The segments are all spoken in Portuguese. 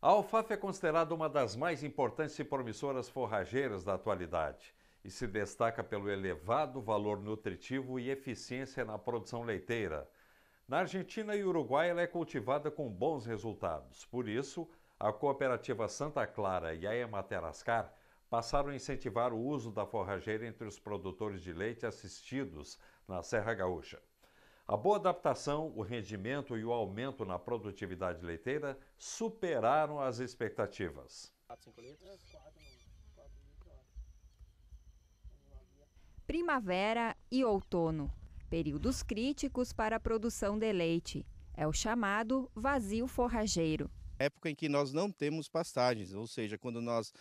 A alfafa é considerada uma das mais importantes e promissoras forrageiras da atualidade e se destaca pelo elevado valor nutritivo e eficiência na produção leiteira. Na Argentina e Uruguai ela é cultivada com bons resultados. Por isso, a cooperativa Santa Clara e a Ematerascar passaram a incentivar o uso da forrageira entre os produtores de leite assistidos na Serra Gaúcha. A boa adaptação, o rendimento e o aumento na produtividade leiteira superaram as expectativas. É, Primavera e outono, períodos críticos para a produção de leite. É o chamado vazio forrageiro época em que nós não temos pastagens, ou seja, quando nós uh,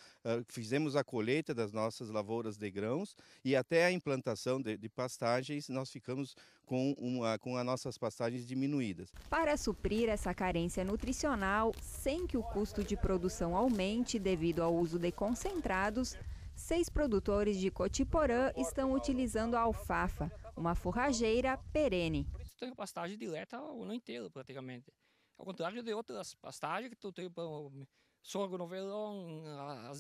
fizemos a colheita das nossas lavouras de grãos e até a implantação de, de pastagens, nós ficamos com, uma, com as nossas pastagens diminuídas. Para suprir essa carência nutricional, sem que o custo de produção aumente devido ao uso de concentrados, seis produtores de Cotiporã estão utilizando a alfafa, uma forrageira perene. Tem pastagem direta o ano inteiro, praticamente. Ao contrário de outras pastagens que tu tem sorgo no verão,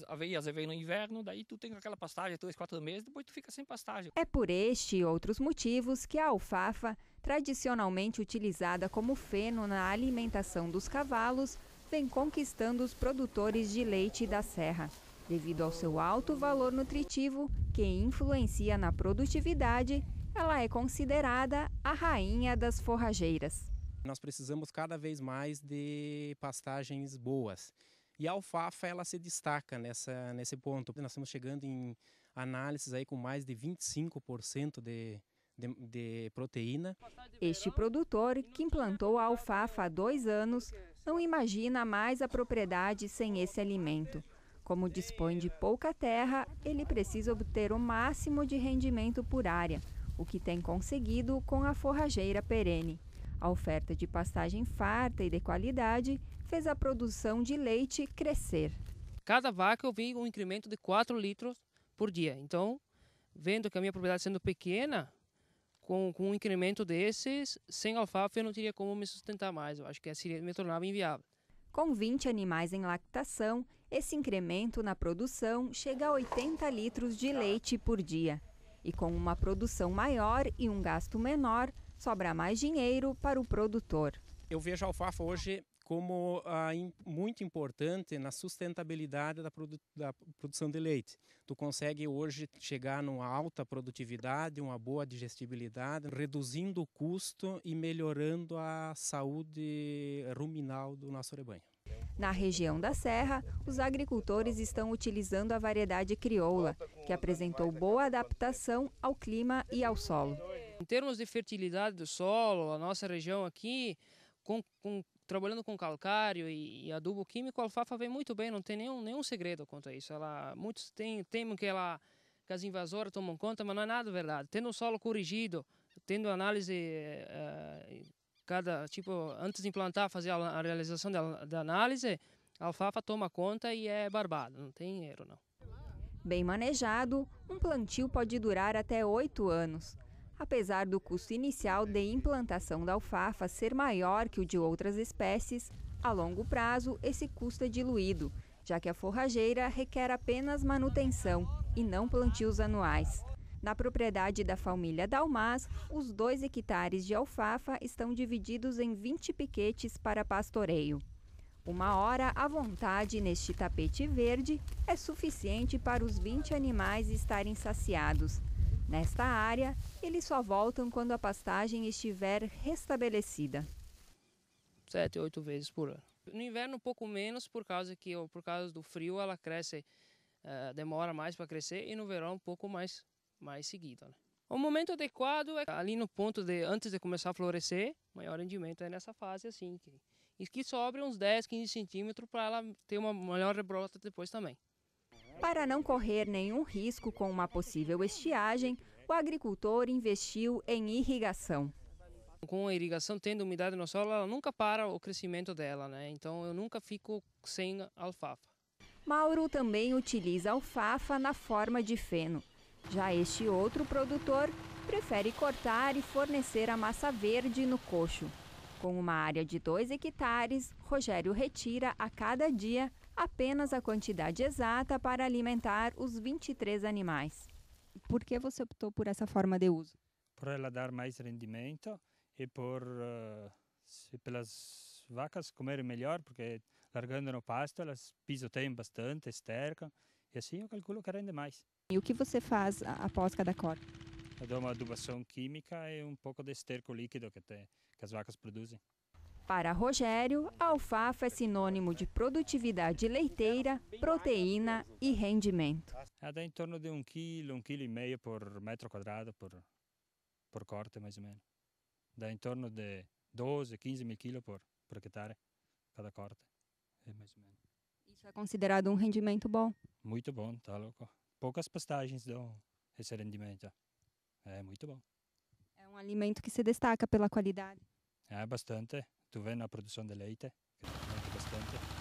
aveias vem no inverno, daí tu tem aquela pastagem três, quatro meses, depois tu fica sem pastagem. É por este e outros motivos que a alfafa, tradicionalmente utilizada como feno na alimentação dos cavalos, vem conquistando os produtores de leite da serra, devido ao seu alto valor nutritivo que influencia na produtividade. Ela é considerada a rainha das forrageiras. Nós precisamos cada vez mais de pastagens boas. E a alfafa ela se destaca nessa, nesse ponto. Nós estamos chegando em análises aí com mais de 25% de, de, de, proteína. Este produtor, que implantou a alfafa há dois anos, não imagina mais a propriedade sem esse alimento. Como dispõe de pouca terra, ele precisa obter o máximo de rendimento por área, o que tem conseguido com a forrageira perene. A oferta de pastagem farta e de qualidade fez a produção de leite crescer. Cada vaca eu vi um incremento de 4 litros por dia. Então, vendo que a minha propriedade sendo pequena, com, com um incremento desses, sem alfafa eu não teria como me sustentar mais. Eu acho que seria, me tornava inviável. Com 20 animais em lactação, esse incremento na produção chega a 80 litros de leite por dia. E com uma produção maior e um gasto menor, sobra mais dinheiro para o produtor. Eu vejo a alfafa hoje como ah, muito importante na sustentabilidade da, produ da, produção de leite. Tu consegue hoje chegar numa alta produtividade, uma boa digestibilidade, reduzindo o custo e melhorando a saúde ruminal do nosso rebanho. Na região da Serra, os agricultores estão utilizando a variedade crioula, que apresentou boa adaptação ao clima e ao solo. Em termos de fertilidade do solo, a nossa região aqui, com, com, trabalhando com calcário e, e, adubo químico, a alfafa vem muito bem, não tem nenhum, nenhum segredo quanto a isso. Ela, muitos tem, temem que, ela, que as invasoras tomam conta, mas não é nada verdade. Tendo o solo corrigido, tendo análise uh, cada tipo antes de implantar fazer a, realização da, análise a alfafa toma conta e é barbada não tem erro não bem manejado um plantio pode durar até oito anos Apesar do custo inicial de implantação da alfafa ser maior que o de outras espécies, a longo prazo esse custo é diluído, já que a forrageira requer apenas manutenção e não plantios anuais. Na propriedade da família Dalmas, os dois hectares de alfafa estão divididos em 20 piquetes para pastoreio. Uma hora à vontade neste tapete verde é suficiente para os 20 animais estarem saciados. Nesta área, eles só voltam quando a pastagem estiver restabelecida. Sete, oito vezes por ano. No inverno um pouco menos por causa que por causa do frio ela cresce, uh, demora mais para crescer e no verão um pouco mais mais seguido. Né? O momento adequado é ali no ponto de antes de começar a florescer, maior rendimento é nessa fase assim que e que sobre uns 10, 15 centímetros para ela ter uma melhor rebrota depois também. Para não correr nenhum risco com uma possível estiagem, o agricultor investiu em irrigação. Com a irrigação tendo umidade no solo, ela nunca para o crescimento dela, né? Então eu nunca fico sem alfafa. Mauro também utiliza alfafa na forma de feno. Já este outro produtor prefere cortar e fornecer a massa verde no coxo. Com uma área de 2 hectares, Rogério retira a cada dia apenas a quantidade exata para alimentar os 23 animais. Por que você optou por essa forma de uso? Por ela dar mais rendimento e por uh, pelas vacas comerem melhor, porque largando no pasto elas pisoteiam bastante, estercam, e assim eu calculo que rende mais. E o que você faz após cada corte? Eu dou uma adubação química e um pouco de esterco líquido que, que as vacas produzem. Para Rogério, alfafa é sinônimo de produtividade leiteira, proteína e rendimento. Ela é dá em torno de um quilo, um quilo e meio por metro quadrado, por, por corte mais ou menos. Dá em torno de 12, 15 mil quilos por, por hectare, cada corte, é mais ou menos. Isso é considerado um rendimento bom? Muito bom, tá louco. Poucas pastagens dão esse rendimento. É muito bom. É um alimento que se destaca pela qualidade. É bastante tu vê na produção de leite, que é bastante.